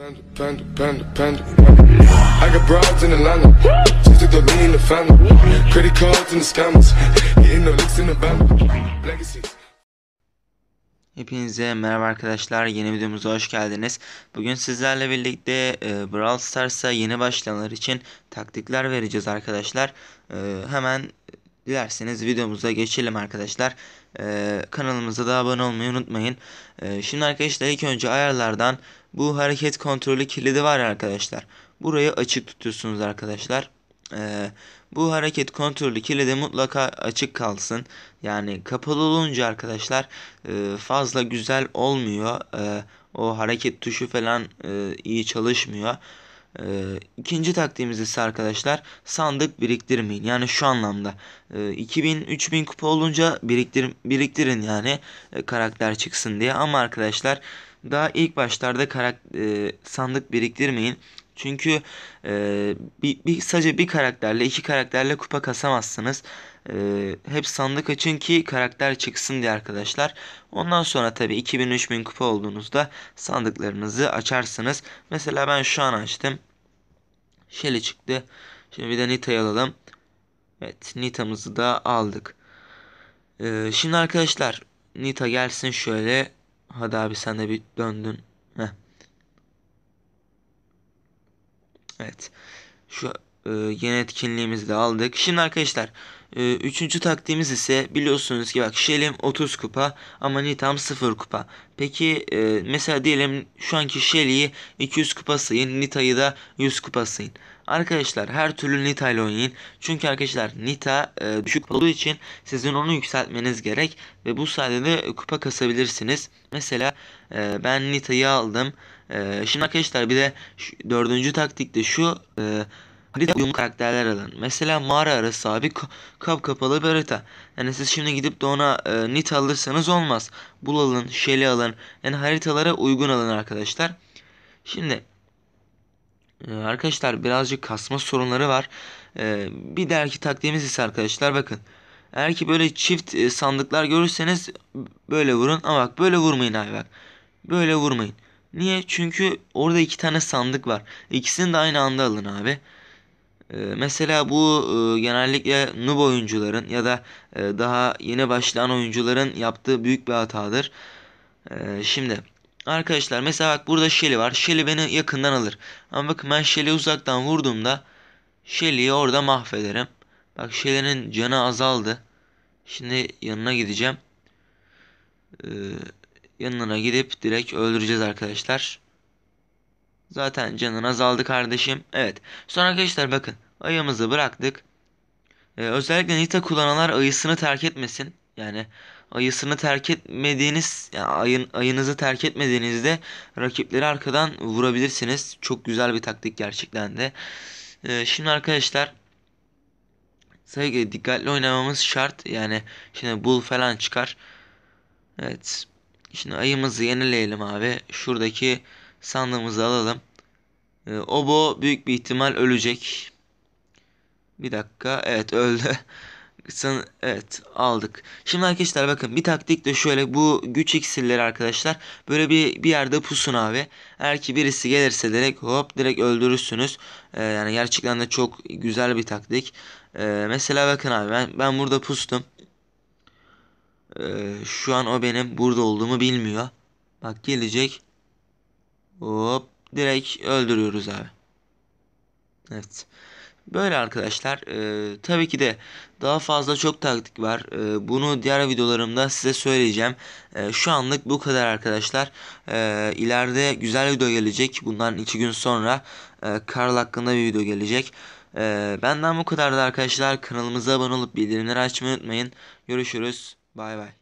Panda, panda, panda, panda. I got broads in Atlanta. Just took the lean, the family. Credit cards and the scammers. Hitting the licks in the band. Legacy. Hepinize merhaba arkadaşlar. Yeni videomuza hoş geldiniz. Bugün sizlerle birlikte e, Brawl Stars'a yeni başlayanlar için taktikler vereceğiz arkadaşlar. E, hemen dilerseniz videomuza geçelim arkadaşlar. E, kanal kanalımıza da abone olmayı unutmayın. Ee, şimdi arkadaşlar ilk önce ayarlardan bu hareket kontrolü kilidi var arkadaşlar. Burayı açık tutuyorsunuz arkadaşlar. Ee, bu hareket kontrolü kilidi mutlaka açık kalsın. Yani kapalı olunca arkadaşlar e, fazla güzel olmuyor. Ee, o hareket tuşu falan e, iyi çalışmıyor. E, ikinci taktiğimiz ise arkadaşlar sandık biriktirmeyin. Yani şu anlamda e, ee, 2000-3000 kupa olunca biriktir, biriktirin yani e, karakter çıksın diye. Ama arkadaşlar daha ilk başlarda karakter, e, sandık biriktirmeyin. Çünkü e, bir, bir, sadece bir karakterle iki karakterle kupa kasamazsınız. E, hep sandık açın ki karakter çıksın diye arkadaşlar. Ondan sonra tabi 2000-3000 kupa olduğunuzda sandıklarınızı açarsınız. Mesela ben şu an açtım. Shelly çıktı. Şimdi bir de Nita'yı alalım. Evet Nita'mızı da aldık. Ee, şimdi arkadaşlar Nita gelsin şöyle. Hadi abi sen de bir döndün. Heh. Evet. Şu e, yeni etkinliğimizi de aldık. Şimdi arkadaşlar e, üçüncü taktiğimiz ise biliyorsunuz ki bak Shell'im 30 kupa ama Nitam 0 kupa. Peki e, mesela diyelim şu anki Shelly'i 200 kupa sayın Nita'yı da 100 kupa sayın. Arkadaşlar her türlü Nita ile oynayın. Çünkü arkadaşlar Nita e, düşük olduğu için sizin onu yükseltmeniz gerek. Ve bu sayede de kupa kasabilirsiniz. Mesela e, ben Nita'yı aldım. E, şimdi arkadaşlar bir de şu, dördüncü taktikte şu... E, harita uyumlu karakterler alın. Mesela mağara arası abi kap kapalı bir harita. Yani siz şimdi gidip de ona e, nit alırsanız olmaz. Bul alın, şeli alın. Yani haritalara uygun alın arkadaşlar. Şimdi ee, arkadaşlar birazcık kasma sorunları var. Ee, bir derki taktiğimiz ise arkadaşlar bakın. Eğer ki böyle çift e, sandıklar görürseniz böyle vurun. Ama bak böyle vurmayın abi bak. Böyle vurmayın. Niye? Çünkü orada iki tane sandık var. İkisini de aynı anda alın abi. Ee, mesela bu e, genellikle noob oyuncuların ya da e, daha yeni başlayan oyuncuların yaptığı büyük bir hatadır. Şimdi Arkadaşlar mesela bak burada Shelly var. Shelly beni yakından alır. Ama bakın ben Shelly'i uzaktan vurduğumda Shelly'i orada mahvederim. Bak Shelly'nin canı azaldı. Şimdi yanına gideceğim. Ee, yanına gidip direkt öldüreceğiz arkadaşlar. Zaten canın azaldı kardeşim. Evet. Sonra arkadaşlar bakın. Ayımızı bıraktık. Ee, özellikle Nita kullananlar ayısını terk etmesin. Yani ayısını terk etmediğiniz yani ayın, ayınızı terk etmediğinizde rakipleri arkadan vurabilirsiniz. Çok güzel bir taktik gerçekten de. Ee, şimdi arkadaşlar Sayıgı e, dikkatli oynamamız şart. Yani şimdi bul falan çıkar. Evet. Şimdi ayımızı yenileyelim abi. Şuradaki sandığımızı alalım. Ee, Obo büyük bir ihtimal ölecek. Bir dakika. Evet öldü. San evet aldık. Şimdi arkadaşlar bakın bir taktik de şöyle bu güç iksirleri arkadaşlar böyle bir bir yerde pusun abi. Eğer ki birisi gelirse direkt hop direkt öldürürsünüz. Ee, yani gerçekten de çok güzel bir taktik. Ee, mesela bakın abi ben, ben burada pustum. Ee, şu an o benim burada olduğumu bilmiyor. Bak gelecek. Hop direkt öldürüyoruz abi. Evet. Böyle arkadaşlar e, tabii ki de daha fazla çok taktik var. E, bunu diğer videolarımda size söyleyeceğim. E, şu anlık bu kadar arkadaşlar. E, ileride güzel video gelecek. Bundan iki gün sonra e, Karl hakkında bir video gelecek. E, benden bu kadar da arkadaşlar. Kanalımıza abone olup bildirimleri açmayı unutmayın. Görüşürüz. Bay bay.